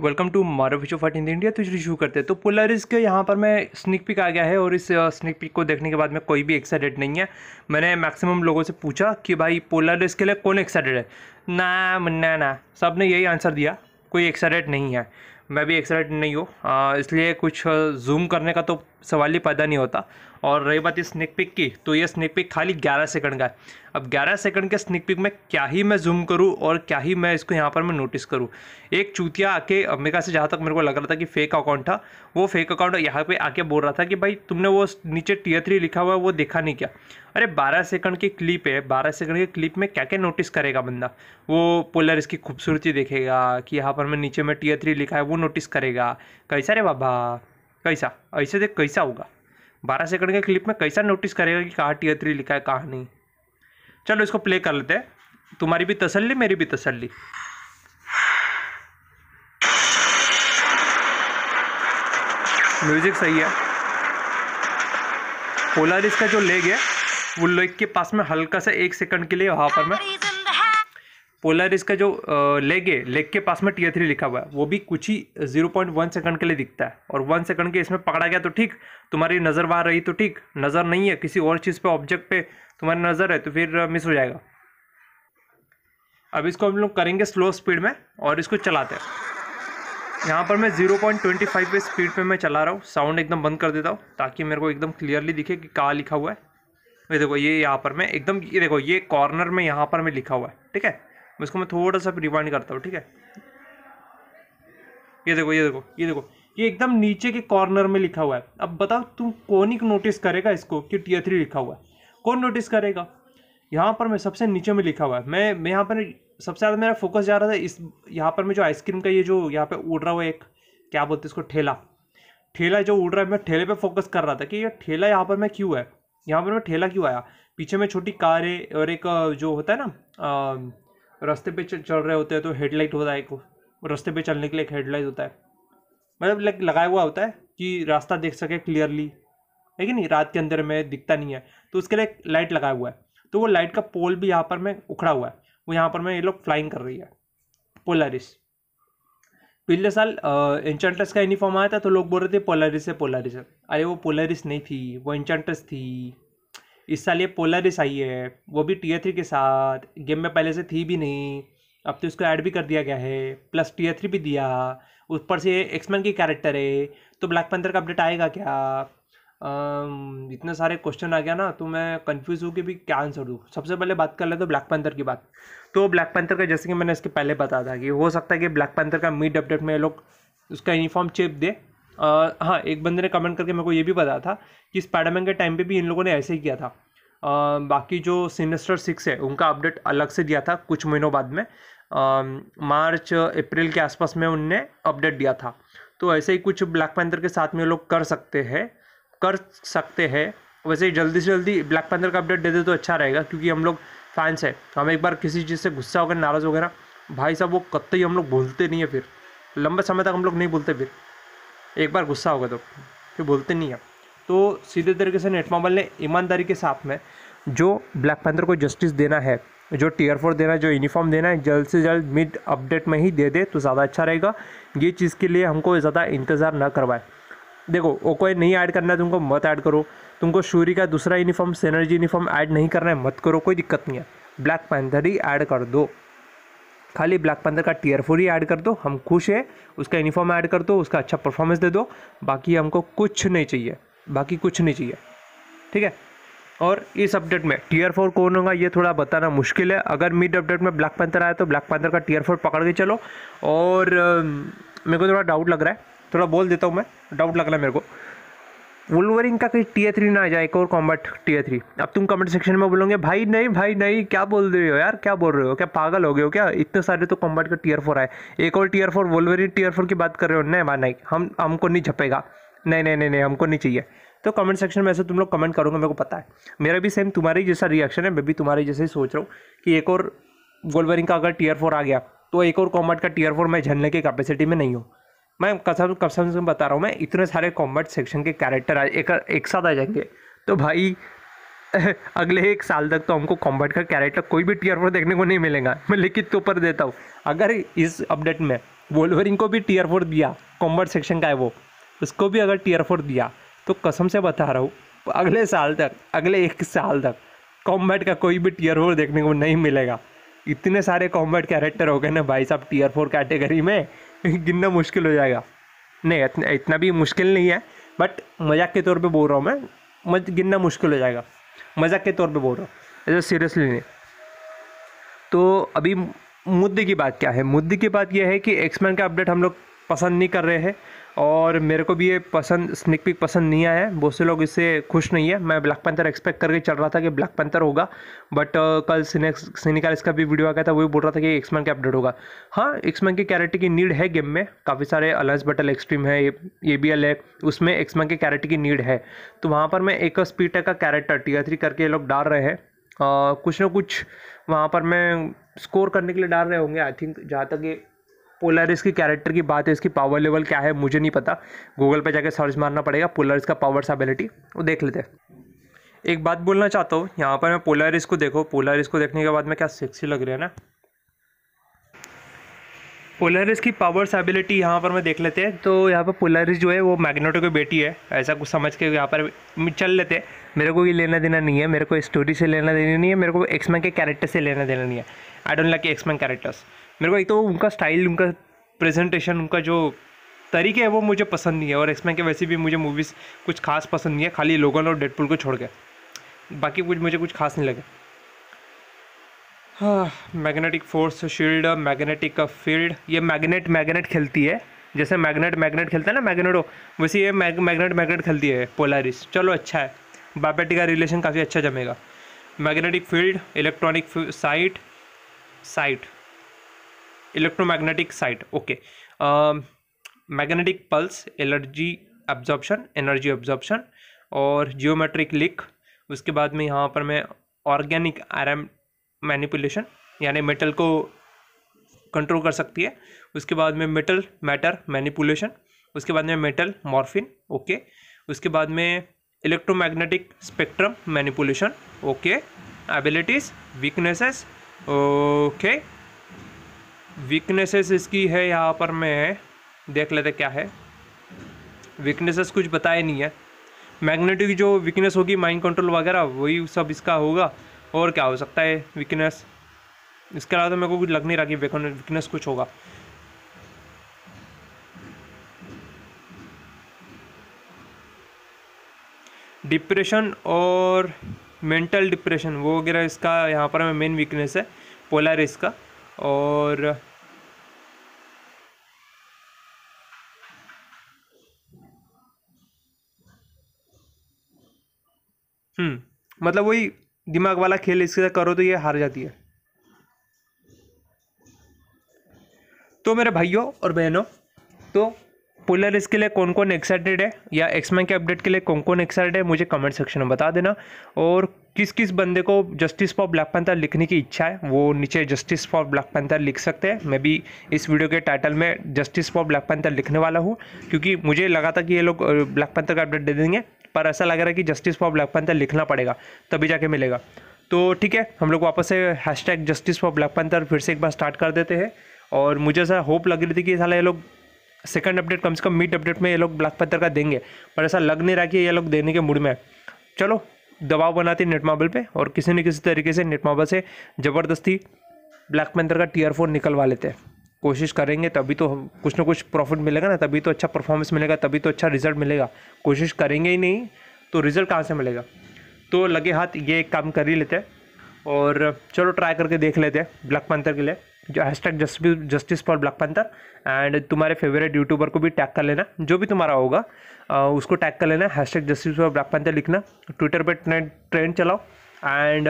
Welcome to मारो विशो फट in India तो शुरू करते हैं तो पोलरिस के यहाँ पर मैं स्निक पिक आ गया है और इस स्निक पिक को देखने के बाद में कोई भी एक्साइटेड नहीं है मैंने मैक्सिमम लोगों से पूछा कि भाई पोलरिस के लिए कौन एक्साइटेड है ना मुन्ना ना सब ने यही आंसर दिया कोई एक्साइटेड नहीं है मैं भी एक्साइटेड नहीं हूँ इसलिए कुछ जूम करने का तो सवाल ही पैदा नहीं होता और रही बात इस स्निक पिक की तो ये स्निक पिक खाली 11 सेकंड का है अब 11 सेकंड के स्निक पिक में क्या ही मैं जूम करूँ और क्या ही मैं इसको यहाँ पर मैं नोटिस करूँ एक चूतिया आके अमेरिका से जहाँ तक मेरे को लग रहा था कि फेक अकाउंट था वो फेक अकाउंट यहाँ पे आके बोल रहा था कि भाई तुमने वो नीचे टीयर थ्री लिखा हुआ है वो देखा नहीं क्या अरे बारह सेकंड की क्लिप है बारह सेकंड की क्लिप में क्या क्या नोटिस करेगा बंदा वो पोलर इसकी खूबसूरती देखेगा कि यहाँ पर मैं नीचे में टीयर थ्री लिखा है वो नोटिस करेगा कैसा रे बाबा कैसा ऐसे देख कैसा होगा बारह सेकंड के क्लिप में कैसा नोटिस करेगा कि कहाँ टीयर थ्री लिखा है कहाँ नहीं चलो इसको प्ले कर लेते हैं तुम्हारी भी तसल्ली मेरी भी तसल्ली म्यूजिक सही है पोलारिस का जो लेग है वो लेग के पास में हल्का सा एक सेकंड के लिए वहाँ पर मैं पोलारिस का जो लेग है लेग के पास में टीयर थ्री लिखा हुआ है वो भी कुछ ही जीरो पॉइंट वन सेकंड के लिए दिखता है और वन सेकंड के इसमें पकड़ा गया तो ठीक तुम्हारी नज़र वहाँ रही तो ठीक नज़र नहीं है किसी और चीज़ पे ऑब्जेक्ट पे तुम्हारी नज़र है तो फिर मिस हो जाएगा अब इसको हम लोग करेंगे स्लो स्पीड में और इसको चलाते हैं यहाँ पर मैं जीरो पॉइंट ट्वेंटी फाइव पे स्पीड पर मैं चला रहा हूँ साउंड एकदम बंद कर देता हूँ ताकि मेरे को एकदम क्लियरली दिखे कि कहाँ लिखा हुआ है ये देखो ये यहाँ पर मैं एकदम ये देखो ये कॉर्नर में यहाँ पर मैं लिखा हुआ है ठीक है इसको मैं थोड़ा सा रिवाइंड करता हूँ ठीक है ये देखो ये देखो ये देखो ये एकदम नीचे के कॉर्नर में लिखा हुआ है अब बताओ तुम कौन ही नोटिस करेगा इसको कि टीयर थ्री लिखा हुआ है कौन नोटिस करेगा यहाँ पर मैं सबसे नीचे में लिखा हुआ है मैं मैं यहाँ पर सबसे ज़्यादा मेरा फोकस जा रहा था इस यहाँ पर मैं जो आइसक्रीम का ये जो यहाँ पर उड़ रहा हुआ एक क्या बोलते हैं इसको ठेला ठेला जो उड़ रहा है मैं ठेले पर फोकस कर रहा था कि ये ठेला यहाँ पर मैं क्यों है यहाँ पर मैं ठेला क्यों आया पीछे में छोटी कार है और एक जो होता है ना रास्ते पे चल रहे होते हैं तो हेडलाइट होता है एक रास्ते पे चलने के लिए एक हेडलाइट होता है मतलब लाइक लगाया हुआ होता है कि रास्ता देख सके क्लियरली है कि नहीं रात के अंदर में दिखता नहीं है तो उसके लिए लाइट लगाया हुआ है तो वो लाइट का पोल भी यहाँ पर मैं उखड़ा हुआ है वो यहाँ पर मैं ये लोग फ्लाइंग कर रही है पोलारिस पिछले साल इंचेंट्रेस का यूनिफॉर्म आया था तो लोग बोल रहे थे पोलारिस है पोलारिस है अरे वो पोलारिस नहीं थी वो इंचेंट्रेस थी इस साल ये पोलरिस आई है वो भी टीयर थ्री के साथ गेम में पहले से थी भी नहीं अब तो इसको ऐड भी कर दिया गया है प्लस टीयर थ्री भी दिया ऊपर से एक्समैन की कैरेक्टर है तो ब्लैक पंथर का अपडेट आएगा क्या इतने सारे क्वेश्चन आ गया ना तो मैं कंफ्यूज हूँ कि भी क्या आंसर दूँ सबसे पहले बात कर ले तो ब्लैक पंथर की बात तो ब्लैक पंथर का जैसे कि मैंने इसके पहले बताया था कि हो सकता है कि ब्लैक पंथर का मिड अपडेट में लोग उसका यूनिफॉर्म चेप दे हाँ एक बंदे ने कमेंट करके मेरे को ये भी बताया था कि स्पाइडरमैन के टाइम पे भी इन लोगों ने ऐसे ही किया था आ, बाकी जो सिनेस्टर सिक्स है उनका अपडेट अलग से दिया था कुछ महीनों बाद में आ, मार्च अप्रैल के आसपास में उनने अपडेट दिया था तो ऐसे ही कुछ ब्लैक पैंथर के साथ में लोग कर सकते हैं कर सकते हैं वैसे ही जल्दी से जल्दी ब्लैक पैंथर का अपडेट दे दे तो अच्छा रहेगा क्योंकि हम लोग फैंस हैं तो हम एक बार किसी चीज़ से गुस्सा होकर नाराज़ वगैरह भाई साहब वो कत्ते ही हम लोग बोलते नहीं है फिर लंबे समय तक हम लोग नहीं बोलते फिर एक बार गुस्सा होगा तो फिर बोलते नहीं है तो सीधे तरीके से नेटमोबाइल ने ईमानदारी के साथ में जो ब्लैक पैंथर को जस्टिस देना है जो टीयर फोर देना है जो यूनिफॉर्म देना है जल्द से जल्द मिड अपडेट में ही दे दे तो ज़्यादा अच्छा रहेगा ये चीज़ के लिए हमको ज़्यादा इंतज़ार ना करवाए देखो वो कोई नहीं ऐड करना है तुमको मत ऐड करो तुमको शूरी का दूसरा यूनिफॉर्म सेनर्जी यूनिफॉर्म ऐड नहीं करना है मत करो कोई दिक्कत नहीं है ब्लैक पैंथर ही ऐड कर दो खाली ब्लैक पंदर का टीयर फोर ही ऐड कर दो हम खुश है उसका यूनिफॉर्म ऐड कर दो उसका अच्छा परफॉर्मेंस दे दो बाकी हमको कुछ नहीं चाहिए बाकी कुछ नहीं चाहिए ठीक है और इस अपडेट में टीयर फोर कौन होगा ये थोड़ा बताना मुश्किल है अगर मिड अपडेट में ब्लैक पंथर आया तो ब्लैक पंथर का टीयर फोर पकड़ के चलो और मेरे को थोड़ा डाउट लग रहा है थोड़ा बोल देता हूँ मैं डाउट लग रहा है मेरे को वुलवरिंग का कहीं टीए थ्री ना आ जाए एक और कॉम्बैट टीए थ्री अब तुम कमेंट सेक्शन में बोलोगे भाई नहीं भाई नहीं क्या बोल रहे हो यार क्या बोल रहे हो क्या पागल हो गए हो क्या इतने सारे तो कॉम्बैट का टीयर फोर आए एक और tier four wolverine tier four की बात कर रहे हो नहीं भाई नहीं हम हमको नहीं झपेगा नहीं नहीं नहीं नहीं हमको नहीं चाहिए तो कमेंट सेक्शन में ऐसे तुम लोग कमेंट करोगे मेरे को पता है मेरा भी सेम तुम्हारे जैसा रिएक्शन है मैं भी तुम्हारे जैसे ही सोच रहा हूँ कि एक और गोलवरिंग का अगर टीयर फोर आ गया तो एक और कॉम्बैट का टीयर फोर मैं झलने की कैपेसिटी में नहीं हूँ मैं कसम कसम से बता रहा हूँ मैं इतने सारे कॉमर्स सेक्शन के कैरेक्टर एक, एक साथ आ जाएंगे तो भाई अगले एक साल तक तो हमको कॉम्बर्ट का कैरेक्टर कोई भी टीयर फोर देखने को नहीं मिलेगा मैं लिखित तो पर देता हूँ अगर इस अपडेट में वोलवरिंग को भी टीयर फोर दिया कॉम्बर्ट सेक्शन का है वो उसको भी अगर टीयर फोर दिया तो कसम से बता रहा हूँ अगले साल तक अगले एक साल तक कॉम्बैट का कोई भी टीयर फोर देखने को नहीं मिलेगा इतने सारे कॉम्बैट कैरेक्टर हो गए ना भाई साहब टीयर फोर कैटेगरी में गिनना मुश्किल हो जाएगा नहीं इतना भी मुश्किल नहीं है बट मजाक के तौर पे बोल रहा हूँ मैं मज गिनना मुश्किल हो जाएगा मजाक के तौर पे बोल रहा हूँ ऐसा अच्छा, सीरियसली नहीं तो अभी मुद्दे की बात क्या है मुद्दे की बात यह है कि एक्समैन का अपडेट हम लोग पसंद नहीं कर रहे हैं और मेरे को भी ये पसंद स्निक पिक पसंद नहीं आया है बहुत से लोग इससे खुश नहीं है मैं ब्लैक पैंथर एक्सपेक्ट करके चल रहा था कि ब्लैक पैंथर होगा बट uh, कल सिनेक्स इसका भी वीडियो आ गया था वो भी बोल रहा था कि एक्समैन का अपडेट होगा हाँ एक्समैन के कैरेक्टर की नीड है गेम में काफ़ी सारे अलायस बटल एक्सट्रीम है ए बी एल है उसमें एक्समैन के कैरेक्टर की नीड है तो वहाँ पर मैं एक स्पीटर का कैरेक्टर टीयर थ्री करके ये लोग डाल रहे हैं कुछ ना कुछ वहाँ पर मैं स्कोर करने के लिए डाल रहे होंगे आई थिंक जहाँ तक ये पोलरिस की कैरेक्टर की बात है इसकी पावर लेवल क्या है मुझे नहीं पता गूगल पे जाके सर्च मारना पड़ेगा पोलरिस का पावर्स एबिलिटी वो देख लेते हैं एक बात बोलना चाहता हूँ यहाँ पर मैं पोलरिस को देखो पोलरिस को देखने के बाद में क्या सेक्सी लग रही है ना पोलरिस की पावर्स एबिलिटी यहाँ पर मैं देख लेते हैं तो यहाँ पर पोलरिस जो है वो मैग्नेटो की बेटी है ऐसा कुछ समझ के यहाँ पर चल लेते हैं मेरे को ये लेना देना नहीं है मेरे को स्टोरी से लेना देना नहीं है मेरे को एक्समैन के कैरेक्टर से लेना देना नहीं है I don't like X Men characters मेरे को एक तो उनका स्टाइल उनका प्रेजेंटेशन उनका जो तरीके है वो मुझे पसंद नहीं है और एक्समैन के वैसे भी मुझे मूवीज़ कुछ खास पसंद नहीं है खाली लोगन और डेडपुल को छोड़ के बाकी कुछ मुझे कुछ खास नहीं लगे हाँ magnetic force shield magnetic field ये मैग्नेट मैग्नेट खेलती है जैसे मैग्नेट मैग्नेट खेलता है ना मैग्नेटो वैसे ये मैग मैग्नेट मैग्नेट खेलती है पोलारिस चलो अच्छा है बापेटी का रिलेशन काफ़ी अच्छा जमेगा magnetic field electronic sight sight electromagnetic sight okay magnetic pulse energy absorption energy absorption और जियोमेट्रिक लिक उसके बाद में यहाँ पर मैं ऑर्गेनिक आरम मैनिपुलेशन यानी मेटल को कंट्रोल कर सकती है उसके बाद में मेटल मैटर मैनिपुलेशन उसके बाद में मेटल मॉर्फिन ओके उसके बाद में electromagnetic spectrum manipulation okay abilities weaknesses okay weaknesses इसकी है यहाँ पर मैं देख लेते क्या है वीकनेसेस कुछ बताया नहीं है मैग्नेटिक जो वीकनेस होगी माइंड कंट्रोल वगैरह वही सब इसका होगा और क्या हो सकता है वीकनेस इसके अलावा तो मेरे को कुछ लग नहीं रहा कि वीकनेस कुछ होगा डिप्रेशन और मेंटल डिप्रेशन वो वगैरह इसका यहाँ पर मेन वीकनेस है पोलर इसका और हम्म। मतलब वही दिमाग वाला खेल इसके साथ करो तो ये हार जाती है तो मेरे भाइयों और बहनों तो पोलर इसके लिए कौन कौन एक्साइटेड है या एक्समैन के अपडेट के लिए कौन कौन एक्साइटेड है मुझे कमेंट सेक्शन में बता देना और किस किस बंदे को जस्टिस फॉर ब्लैक पैंथर लिखने की इच्छा है वो नीचे जस्टिस फॉर ब्लैक पैंथर लिख सकते हैं मैं भी इस वीडियो के टाइटल में जस्टिस फॉर ब्लैक पैंथर लिखने वाला हूँ क्योंकि मुझे लगा था कि ये लोग ब्लैक पैंथर का अपडेट दे देंगे पर ऐसा लग रहा है कि जस्टिस फॉर ब्लैक पैंथर लिखना पड़ेगा तभी जाके मिलेगा तो ठीक है हम लोग वापस से hashtag justice for black panther फिर से एक बार स्टार्ट कर देते हैं और मुझे ऐसा होप लग रही थी कि साला ये लोग सेकंड अपडेट कम से कम मिड अपडेट में ये लोग ब्लैक पैंथर का देंगे पर ऐसा लग नहीं रहा कि ये लोग देने के मूड में है चलो दबाव बनाते नेट मॉबल पर और किसी न किसी तरीके से नेट मॉबल से ज़बरदस्ती ब्लैक पैंथर का टीयर फोर निकलवा लेते हैं कोशिश करेंगे तभी तो कुछ ना कुछ प्रॉफिट मिलेगा ना तभी तो अच्छा परफॉर्मेंस मिलेगा तभी तो अच्छा रिजल्ट मिलेगा कोशिश करेंगे ही नहीं तो रिज़ल्ट कहाँ से मिलेगा तो लगे हाथ ये एक काम कर ही लेते और चलो ट्राई करके देख लेते हैं ब्लैक पंथर के लिए जो hashtag justice for black panther and तुम्हारे फेवरेट यूट्यूबर को भी टैग कर लेना जो भी तुम्हारा होगा उसको टैग कर लेना hashtag justice for black panther लिखना ट्विटर पर ट्रेंड चलाओ एंड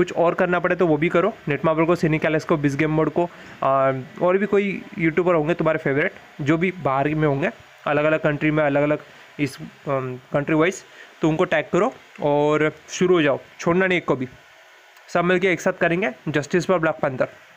कुछ और करना पड़े तो वो भी करो नेट मार्बल को सिनिकैलेस को बिज गेम मोड को और भी कोई यूट्यूबर होंगे तुम्हारे फेवरेट जो भी बाहर में होंगे अलग अलग कंट्री में अलग अलग इस कंट्री वाइज तो उनको टैग करो और शुरू हो जाओ छोड़ना नहीं एक को भी सब मिलकर एक साथ करेंगे जस्टिस फॉर ब्लैक पंथर